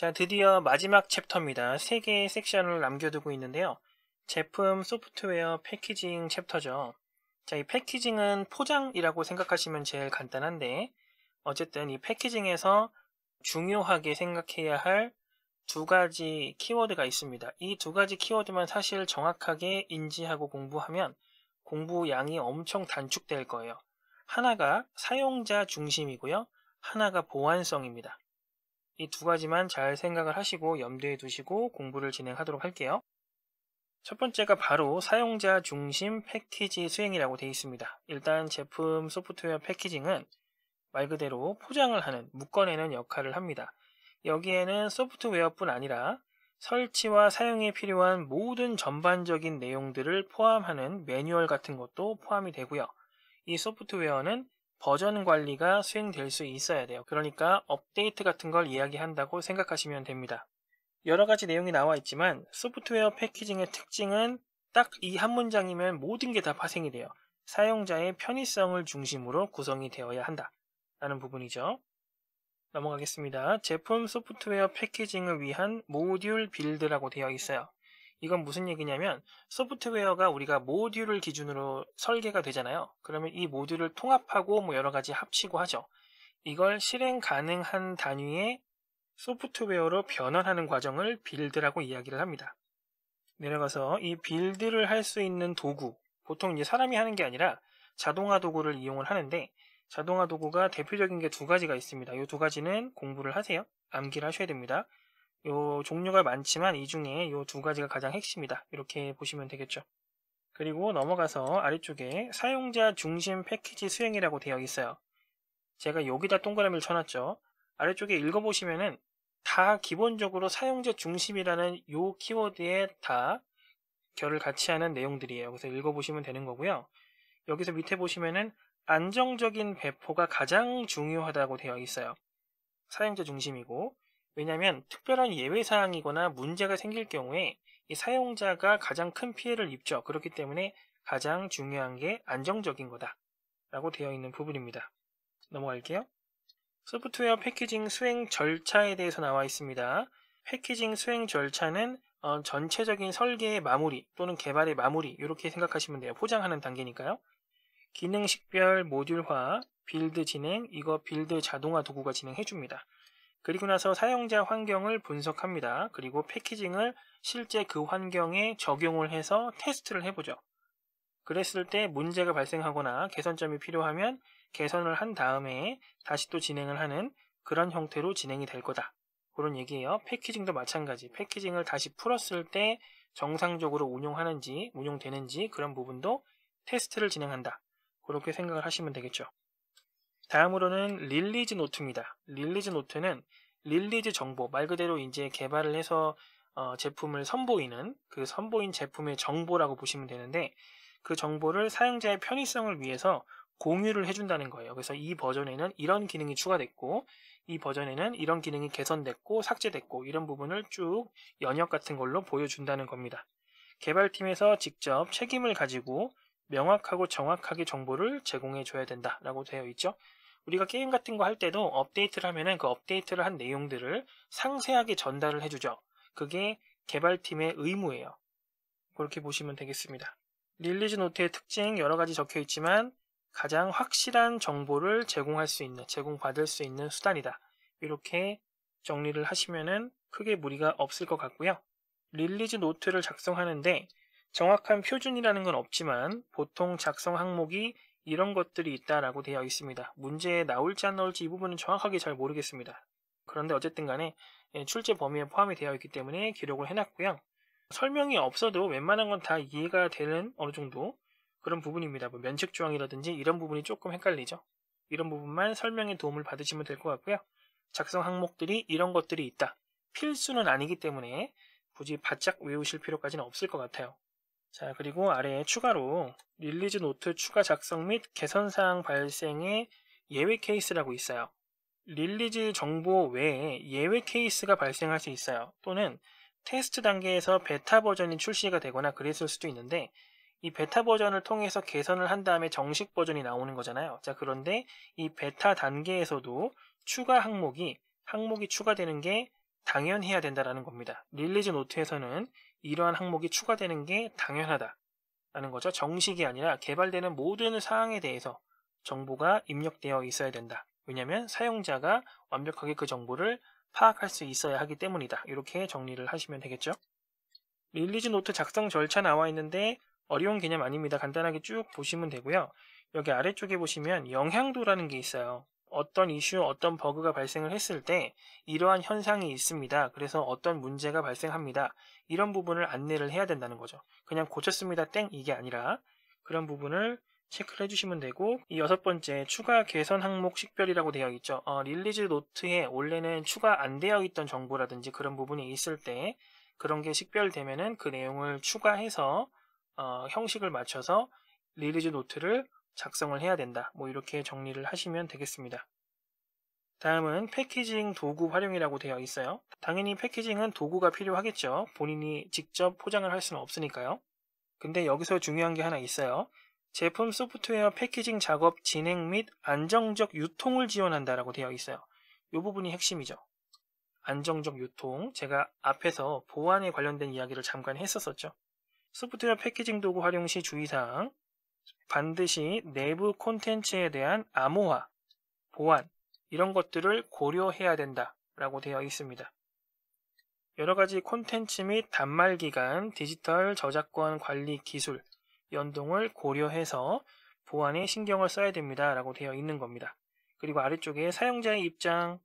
자, 드디어 마지막 챕터입니다. 세개의 섹션을 남겨두고 있는데요. 제품, 소프트웨어, 패키징 챕터죠. 자, 이 패키징은 포장이라고 생각하시면 제일 간단한데, 어쨌든 이 패키징에서 중요하게 생각해야 할 두 가지 키워드가 있습니다. 이 두 가지 키워드만 사실 정확하게 인지하고 공부하면 공부 양이 엄청 단축될 거예요. 하나가 사용자 중심이고요. 하나가 보안성입니다 이두 가지만 잘 생각을 하시고 염두에 두시고 공부를 진행하도록 할게요. 첫 번째가 바로 사용자 중심 패키지 수행이라고 되어 있습니다. 일단 제품 소프트웨어 패키징은 말 그대로 포장을 하는, 묶어내는 역할을 합니다. 여기에는 소프트웨어뿐 아니라 설치와 사용에 필요한 모든 전반적인 내용들을 포함하는 매뉴얼 같은 것도 포함이 되고요. 이 소프트웨어는 버전 관리가 수행될 수 있어야 돼요. 그러니까 업데이트 같은 걸 이야기한다고 생각하시면 됩니다. 여러 가지 내용이 나와 있지만 소프트웨어 패키징의 특징은 딱 이 한 문장이면 모든 게 다 파생이 돼요. 사용자의 편의성을 중심으로 구성이 되어야 한다. 라는 부분이죠. 넘어가겠습니다. 제품 소프트웨어 패키징을 위한 모듈 빌드라고 되어 있어요. 이건 무슨 얘기냐면 소프트웨어가 우리가 모듈을 기준으로 설계가 되잖아요. 그러면 이 모듈을 통합하고 뭐 여러 가지 합치고 하죠. 이걸 실행 가능한 단위의 소프트웨어로 변환하는 과정을 빌드라고 이야기를 합니다. 내려가서 이 빌드를 할 수 있는 도구, 보통 이제 사람이 하는 게 아니라 자동화 도구를 이용을 하는데 자동화 도구가 대표적인 게 두 가지가 있습니다. 이 두 가지는 공부를 하세요. 암기를 하셔야 됩니다. 요 종류가 많지만 이 중에 요 두 가지가 가장 핵심이다. 이렇게 보시면 되겠죠. 그리고 넘어가서 아래쪽에 사용자 중심 패키지 수행이라고 되어 있어요. 제가 여기다 동그라미를 쳐놨죠. 아래쪽에 읽어보시면은 다 기본적으로 사용자 중심이라는 요 키워드에 다 결을 같이 하는 내용들이에요. 여기서 읽어보시면 되는 거고요. 여기서 밑에 보시면은 안정적인 배포가 가장 중요하다고 되어 있어요. 사용자 중심이고 왜냐하면 특별한 예외사항이거나 문제가 생길 경우에 사용자가 가장 큰 피해를 입죠. 그렇기 때문에 가장 중요한 게 안정적인 거다. 라고 되어 있는 부분입니다. 넘어갈게요. 소프트웨어 패키징 수행 절차에 대해서 나와 있습니다. 패키징 수행 절차는 어, 전체적인 설계의 마무리 또는 개발의 마무리 이렇게 생각하시면 돼요. 포장하는 단계니까요. 기능식별 모듈화, 빌드 진행, 이거 빌드 자동화 도구가 진행해줍니다. 그리고 나서 사용자 환경을 분석합니다. 그리고 패키징을 실제 그 환경에 적용을 해서 테스트를 해보죠. 그랬을 때 문제가 발생하거나 개선점이 필요하면 개선을 한 다음에 다시 또 진행을 하는 그런 형태로 진행이 될 거다. 그런 얘기예요. 패키징도 마찬가지. 패키징을 다시 풀었을 때 정상적으로 운용하는지 운용되는지 그런 부분도 테스트를 진행한다. 그렇게 생각을 하시면 되겠죠. 다음으로는 릴리즈 노트입니다. 릴리즈 노트는 릴리즈 정보, 말 그대로 이제 개발을 해서 어, 제품을 선보이는 그 선보인 제품의 정보라고 보시면 되는데 그 정보를 사용자의 편의성을 위해서 공유를 해준다는 거예요. 그래서 이 버전에는 이런 기능이 추가됐고, 이 버전에는 이런 기능이 개선됐고, 삭제됐고, 이런 부분을 쭉 연역 같은 걸로 보여준다는 겁니다. 개발팀에서 직접 책임을 가지고 명확하고 정확하게 정보를 제공해줘야 된다라고 되어 있죠. 우리가 게임 같은 거 할 때도 업데이트를 하면은 그 업데이트를 한 내용들을 상세하게 전달을 해주죠. 그게 개발팀의 의무예요. 그렇게 보시면 되겠습니다. 릴리즈 노트의 특징 여러 가지 적혀 있지만 가장 확실한 정보를 제공할 수 있는, 제공받을 수 있는 수단이다. 이렇게 정리를 하시면은 크게 무리가 없을 것 같고요. 릴리즈 노트를 작성하는데 정확한 표준이라는 건 없지만 보통 작성 항목이 이런 것들이 있다라고 되어 있습니다. 문제에 나올지 안 나올지 이 부분은 정확하게 잘 모르겠습니다. 그런데 어쨌든 간에 예, 출제 범위에 포함이 되어 있기 때문에 기록을 해놨고요. 설명이 없어도 웬만한 건 다 이해가 되는 어느 정도 그런 부분입니다. 뭐 면책 조항이라든지 이런 부분이 조금 헷갈리죠. 이런 부분만 설명의 도움을 받으시면 될 것 같고요. 작성 항목들이 이런 것들이 있다. 필수는 아니기 때문에 굳이 바짝 외우실 필요까지는 없을 것 같아요. 자 그리고 아래에 추가로 릴리즈 노트 추가 작성 및 개선사항 발생의 예외 케이스라고 있어요. 릴리즈 정보 외에 예외 케이스가 발생할 수 있어요. 또는 테스트 단계에서 베타 버전이 출시가 되거나 그랬을 수도 있는데 이 베타 버전을 통해서 개선을 한 다음에 정식 버전이 나오는 거잖아요. 자, 그런데 이 베타 단계에서도 추가 항목이 항목이 추가되는 게 당연해야 된다라는 겁니다. 릴리즈 노트에서는 이러한 항목이 추가되는 게 당연하다라는 거죠. 정식이 아니라 개발되는 모든 사항에 대해서 정보가 입력되어 있어야 된다. 왜냐하면 사용자가 완벽하게 그 정보를 파악할 수 있어야 하기 때문이다. 이렇게 정리를 하시면 되겠죠. 릴리즈 노트 작성 절차 나와 있는데 어려운 개념 아닙니다. 간단하게 쭉 보시면 되고요. 여기 아래쪽에 보시면 영향도라는 게 있어요. 어떤 이슈, 어떤 버그가 발생을 했을 때 이러한 현상이 있습니다. 그래서 어떤 문제가 발생합니다. 이런 부분을 안내를 해야 된다는 거죠. 그냥 고쳤습니다. 땡 이게 아니라 그런 부분을 체크를 해주시면 되고 이 여섯 번째 추가 개선 항목 식별이라고 되어 있죠. 어, 릴리즈 노트에 원래는 추가 안 되어 있던 정보라든지 그런 부분이 있을 때 그런 게 식별되면은 그 내용을 추가해서 어, 형식을 맞춰서 릴리즈 노트를 작성을 해야 된다. 뭐 이렇게 정리를 하시면 되겠습니다. 다음은 패키징 도구 활용이라고 되어 있어요. 당연히 패키징은 도구가 필요하겠죠. 본인이 직접 포장을 할 수는 없으니까요. 근데 여기서 중요한 게 하나 있어요. 제품 소프트웨어 패키징 작업 진행 및 안정적 유통을 지원한다라고 되어 있어요. 이 부분이 핵심이죠. 안정적 유통. 제가 앞에서 보안에 관련된 이야기를 잠깐 했었었죠. 소프트웨어 패키징 도구 활용 시 주의사항, 반드시 내부 콘텐츠에 대한 암호화, 보안, 이런 것들을 고려해야 된다 라고 되어 있습니다. 여러 가지 콘텐츠 및 단말 기간, 디지털 저작권 관리 기술, 연동을 고려해서 보안에 신경을 써야 됩니다. 라고 되어 있는 겁니다. 그리고 아래쪽에 사용자의 입장,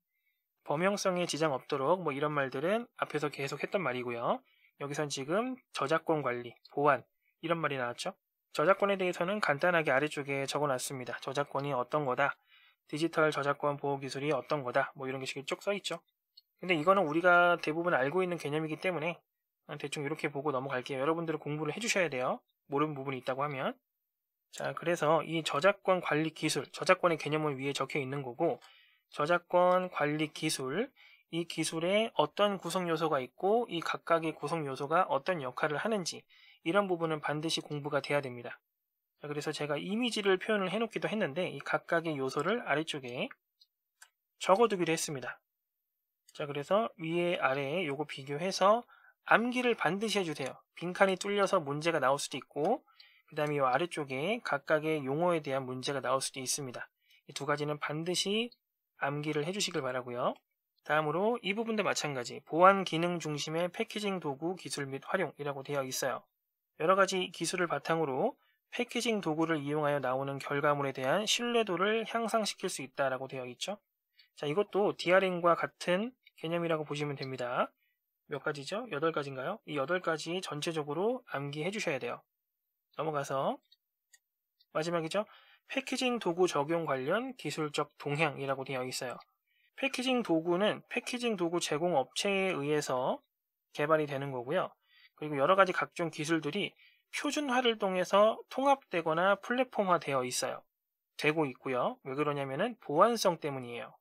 범용성에 지장 없도록 뭐 이런 말들은 앞에서 계속 했던 말이고요. 여기선 지금 저작권 관리, 보안 이런 말이 나왔죠. 저작권에 대해서는 간단하게 아래쪽에 적어놨습니다. 저작권이 어떤 거다, 디지털 저작권 보호 기술이 어떤 거다, 뭐 이런 식이 쭉 써있죠. 근데 이거는 우리가 대부분 알고 있는 개념이기 때문에 대충 이렇게 보고 넘어갈게요. 여러분들은 공부를 해주셔야 돼요. 모르는 부분이 있다고 하면. 자, 그래서 이 저작권 관리 기술, 저작권의 개념을 위에 적혀 있는 거고, 저작권 관리 기술, 이 기술에 어떤 구성 요소가 있고, 이 각각의 구성 요소가 어떤 역할을 하는지, 이런 부분은 반드시 공부가 돼야 됩니다. 그래서 제가 이미지를 표현을 해놓기도 했는데 이 각각의 요소를 아래쪽에 적어두기로 했습니다. 자 그래서 위에 아래에 요거 비교해서 암기를 반드시 해주세요. 빈칸이 뚫려서 문제가 나올 수도 있고 그 다음에 이 아래쪽에 각각의 용어에 대한 문제가 나올 수도 있습니다. 이 두 가지는 반드시 암기를 해주시길 바라고요. 다음으로 이 부분도 마찬가지 보안 기능 중심의 패키징 도구 기술 및 활용이라고 되어 있어요. 여러 가지 기술을 바탕으로 패키징 도구를 이용하여 나오는 결과물에 대한 신뢰도를 향상시킬 수 있다라고 되어 있죠. 자, 이것도 DRM과 같은 개념이라고 보시면 됩니다. 몇 가지죠? 8가지인가요? 이 8가지 전체적으로 암기해 주셔야 돼요. 넘어가서 마지막이죠. 패키징 도구 적용 관련 기술적 동향이라고 되어 있어요. 패키징 도구는 패키징 도구 제공 업체에 의해서 개발이 되는 거고요. 그리고 여러 가지 각종 기술들이 표준화를 통해서 통합되거나 플랫폼화되어 있어요. 되고 있고요. 왜 그러냐면은 보안성 때문이에요.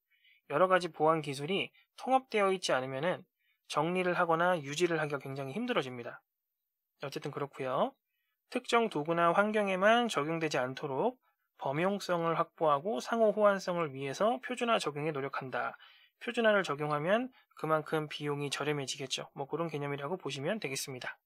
여러 가지 보안 기술이 통합되어 있지 않으면은 정리를 하거나 유지를 하기가 굉장히 힘들어집니다. 어쨌든 그렇고요. 특정 도구나 환경에만 적용되지 않도록 범용성을 확보하고 상호 호환성을 위해서 표준화 적용에 노력한다. 표준화를 적용하면 그만큼 비용이 저렴해지겠죠. 뭐 그런 개념이라고 보시면 되겠습니다.